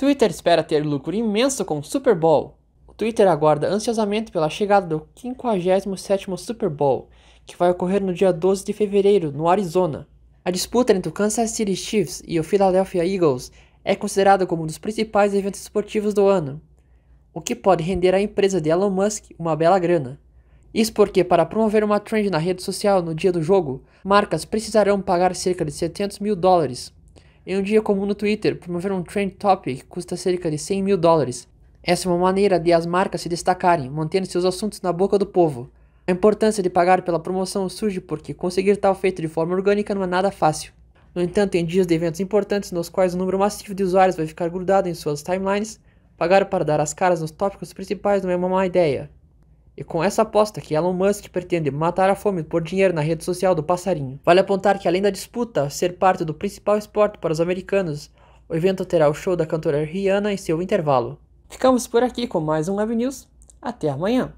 Twitter espera ter lucro imenso com o Super Bowl. O Twitter aguarda ansiosamente pela chegada do 57º Super Bowl, que vai ocorrer no dia 12 de fevereiro, no Arizona. A disputa entre o Kansas City Chiefs e o Philadelphia Eagles é considerada como um dos principais eventos esportivos do ano, o que pode render à empresa de Elon Musk uma bela grana. Isso porque, para promover uma trend na rede social no dia do jogo, marcas precisarão pagar cerca de 700 mil dólares em um dia comum no Twitter, promover um trend topic custa cerca de 100 mil dólares. Essa é uma maneira de as marcas se destacarem, mantendo seus assuntos na boca do povo. A importância de pagar pela promoção surge porque conseguir tal feito de forma orgânica não é nada fácil. No entanto, em dias de eventos importantes nos quais o número massivo de usuários vai ficar grudado em suas timelines, pagar para dar as caras nos tópicos principais não é uma má ideia. E com essa aposta que Elon Musk pretende matar a fome por dinheiro na rede social do passarinho. Vale apontar que além da disputa ser parte do principal esporte para os americanos, o evento terá o show da cantora Rihanna em seu intervalo. Ficamos por aqui com mais um Live News. Até amanhã!